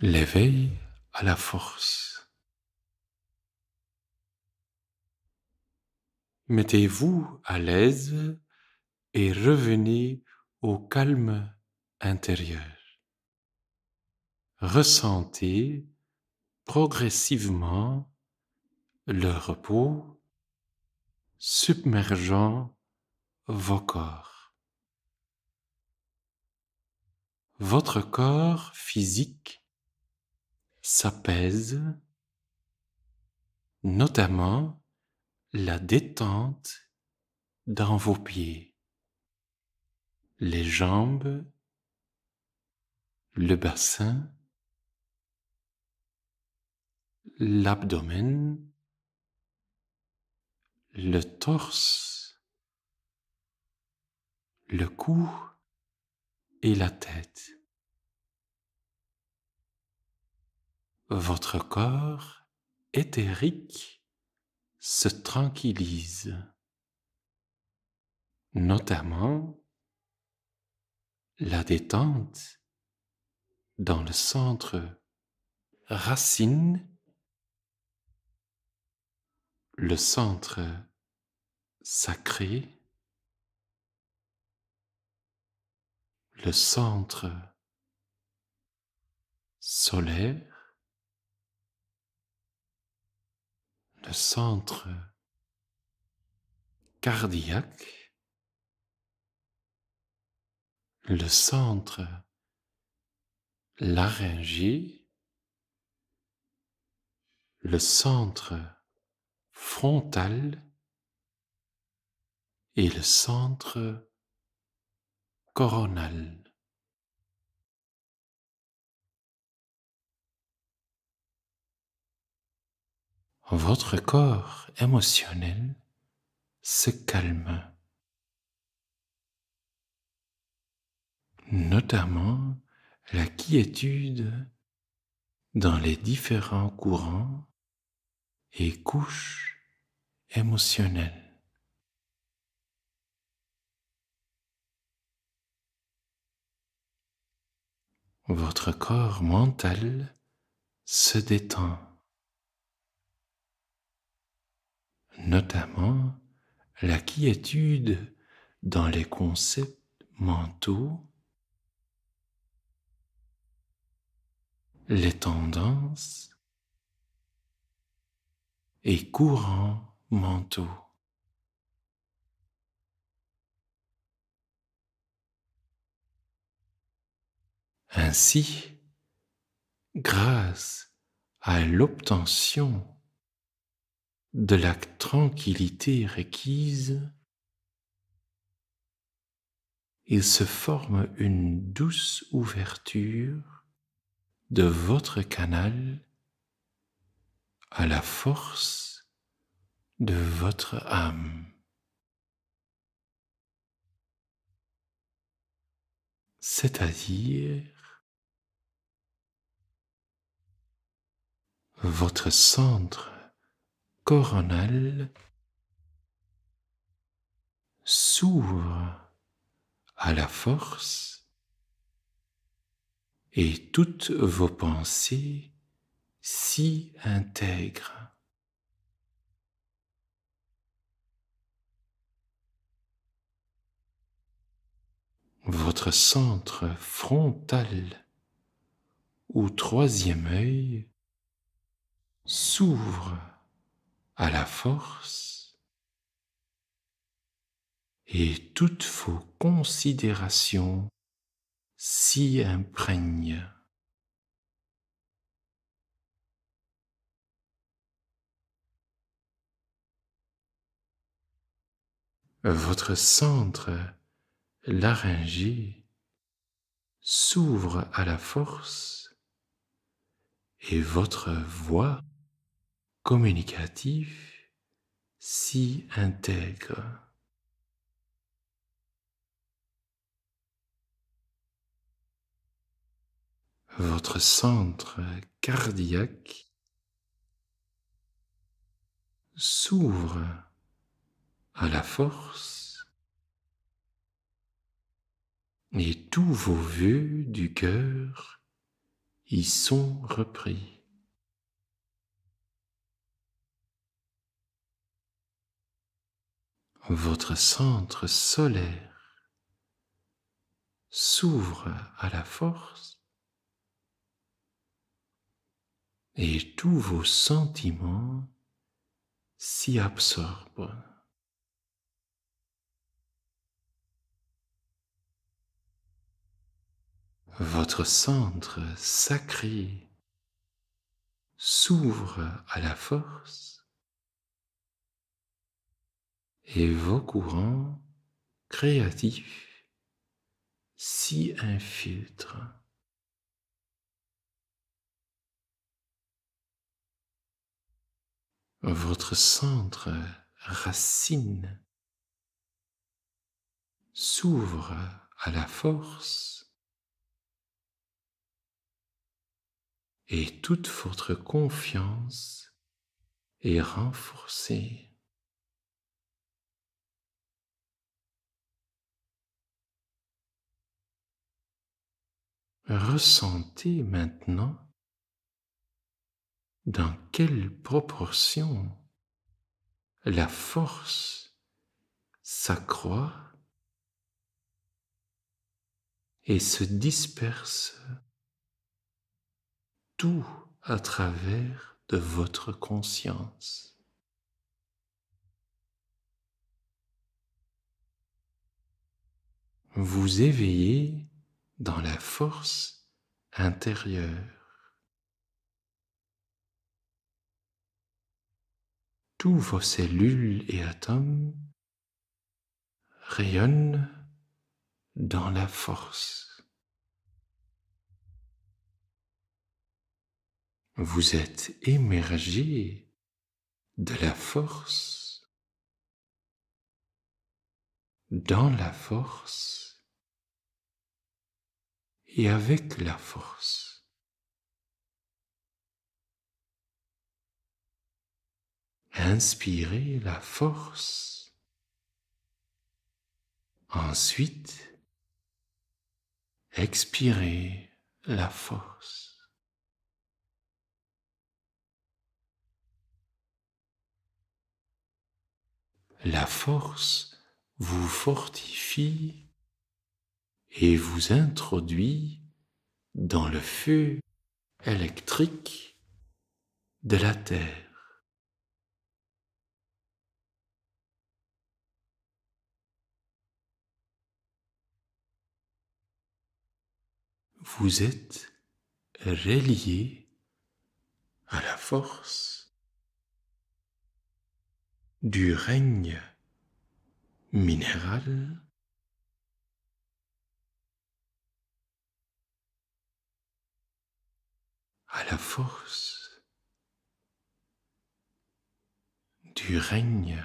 l'éveil à la force. Mettez-vous à l'aise et revenez au calme intérieur. Ressentez progressivement le repos submergeant vos corps. Votre corps physique s'apaise, notamment la détente dans vos pieds, les jambes, le bassin, l'abdomen, le torse, le cou et la tête. votre corps éthérique se tranquillise, notamment la détente dans le centre racine, le centre sacré, le centre solaire, le centre cardiaque, le centre laryngé, le centre frontal et le centre coronal. votre corps émotionnel se calme, notamment la quiétude dans les différents courants et couches émotionnelles. Votre corps mental se détend. notamment la quiétude dans les concepts mentaux, les tendances et courants mentaux. Ainsi, grâce à l'obtention de la tranquillité requise, il se forme une douce ouverture de votre canal à la force de votre âme. C'est-à-dire votre centre Coronal s'ouvre à la force et toutes vos pensées s'y intègrent. Votre centre frontal ou troisième œil s'ouvre à la force, et toutes vos considérations s'y imprègnent. Votre centre laryngé s'ouvre à la force et votre voix communicatif s'y intègre. Votre centre cardiaque s'ouvre à la force et tous vos vœux du cœur y sont repris. votre centre solaire s'ouvre à la force et tous vos sentiments s'y absorbent. Votre centre sacré s'ouvre à la force et vos courants créatifs s'y infiltrent. Votre centre racine s'ouvre à la force et toute votre confiance est renforcée. ressentez maintenant dans quelle proportion la force s'accroît et se disperse tout à travers de votre conscience. Vous éveillez dans la force intérieure. Tous vos cellules et atomes rayonnent dans la force. Vous êtes émergé de la force, dans la force et avec la force. Inspirez la force. Ensuite, expirez la force. La force vous fortifie et vous introduit dans le feu électrique de la Terre. Vous êtes relié à la force du règne minéral à la force du règne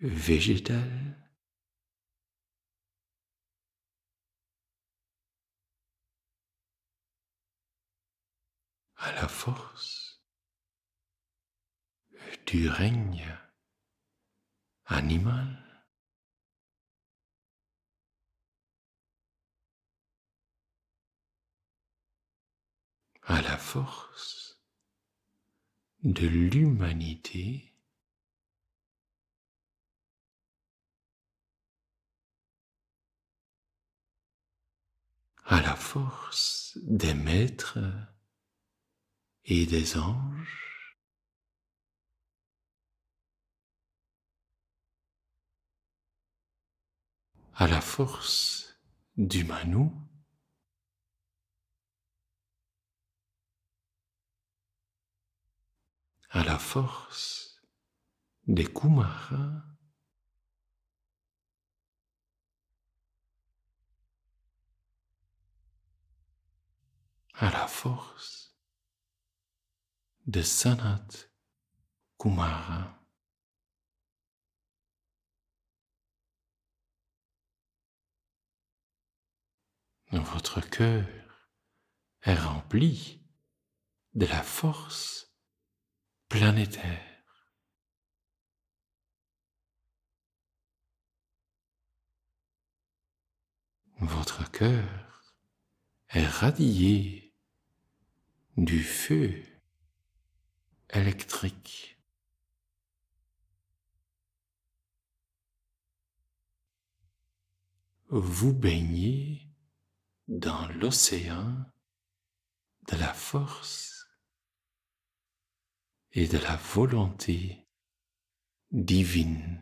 végétal. à la force du règne animal. à la force de l'humanité à la force des maîtres et des anges, à la force du Manou, à la force des Kumaras. à la force des Sanat Kumara. Votre cœur est rempli de la force planétaire. Votre cœur est radié du feu électrique. Vous baignez dans l'océan de la force et de la volonté divine.